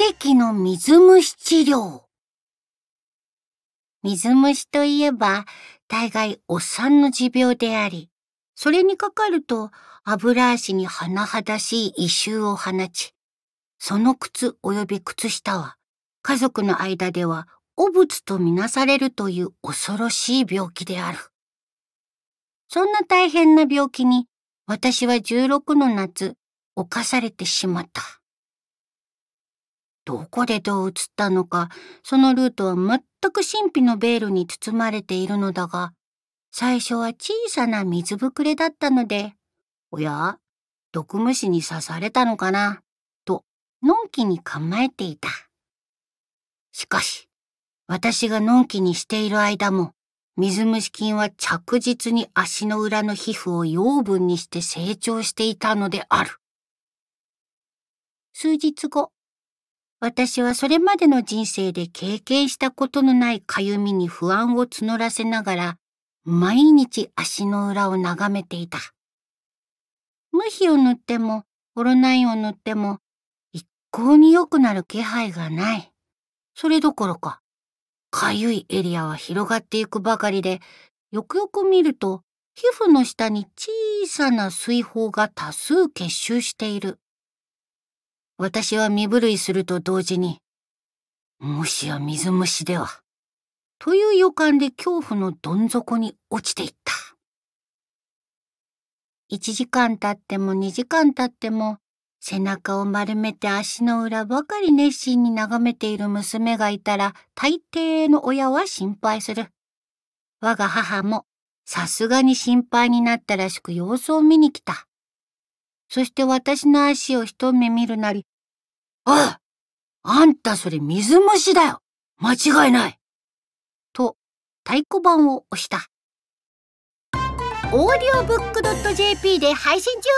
奇跡の水虫治療。水虫といえば、大概おっさんの持病であり、それにかかると油足に甚だしい異臭を放ち、その靴及び靴下は、家族の間では汚物とみなされるという恐ろしい病気である。そんな大変な病気に、私は16の夏、犯されてしまった。どこでどう映ったのか、そのルートは全く神秘のベールに包まれているのだが、最初は小さな水ぶくれだったので、おや毒虫に刺されたのかなと、のんきに構えていた。しかし、私がのんきにしている間も、水虫菌は着実に足の裏の皮膚を養分にして成長していたのである。数日後、私はそれまでの人生で経験したことのないかゆみに不安を募らせながら、毎日足の裏を眺めていた。無比を塗っても、オロナインを塗っても、一向に良くなる気配がない。それどころか、かゆいエリアは広がっていくばかりで、よくよく見ると、皮膚の下に小さな水泡が多数結集している。私は身震いすると同時に、もしや水虫では、という予感で恐怖のどん底に落ちていった。1時間経っても2時間経っても、背中を丸めて足の裏ばかり熱心に眺めている娘がいたら、大抵の親は心配する。我が母も、さすがに心配になったらしく様子を見に来た。そして私の足を一目見るなり、ああんたそれ水虫だよ間違いないと、太鼓判を押した。オーディオブック .jp で配信中